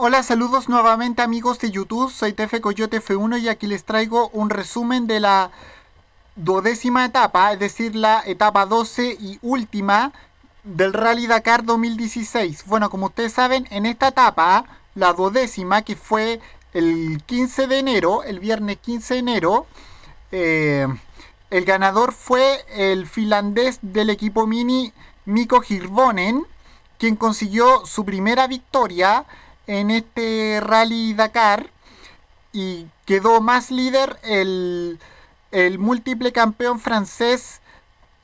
Hola, saludos nuevamente amigos de YouTube, soy TF Coyote F1 y aquí les traigo un resumen de la duodécima etapa, es decir, la etapa 12 y última del Rally Dakar 2016. Bueno, como ustedes saben, en esta etapa, la duodécima, que fue el 15 de enero, el viernes 15 de enero, eh, el ganador fue el finlandés del equipo mini Miko Hirvonen, quien consiguió su primera victoria en este rally Dakar y quedó más líder el, el múltiple campeón francés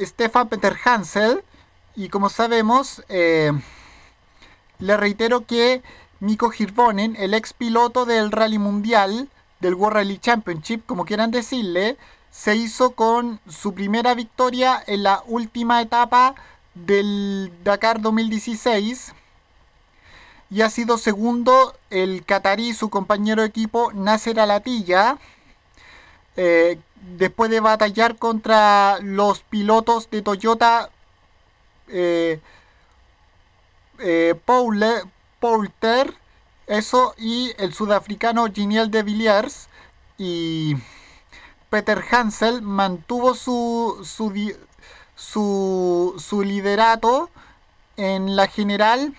Stefan Peter Hansel. Y como sabemos, eh, le reitero que Miko Hirvonen, el ex piloto del Rally Mundial, del World Rally Championship, como quieran decirle, se hizo con su primera victoria en la última etapa del Dakar 2016 y ha sido segundo el catarí, su compañero de equipo, Nasser Alatilla, eh, después de batallar contra los pilotos de Toyota eh, eh, eso, y el sudafricano genial de Villiers y Peter Hansel mantuvo su, su, su, su liderato en la general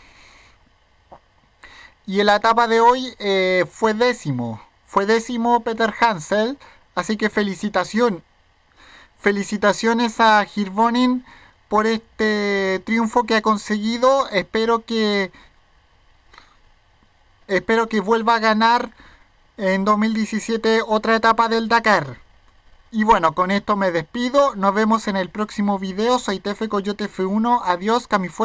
y en la etapa de hoy eh, fue décimo. Fue décimo Peter Hansel. Así que felicitación. Felicitaciones a Girbonin por este triunfo que ha conseguido. Espero que. Espero que vuelva a ganar en 2017 otra etapa del Dakar. Y bueno, con esto me despido. Nos vemos en el próximo video. Soy Tefe Coyote F1. Adiós, Camifuera.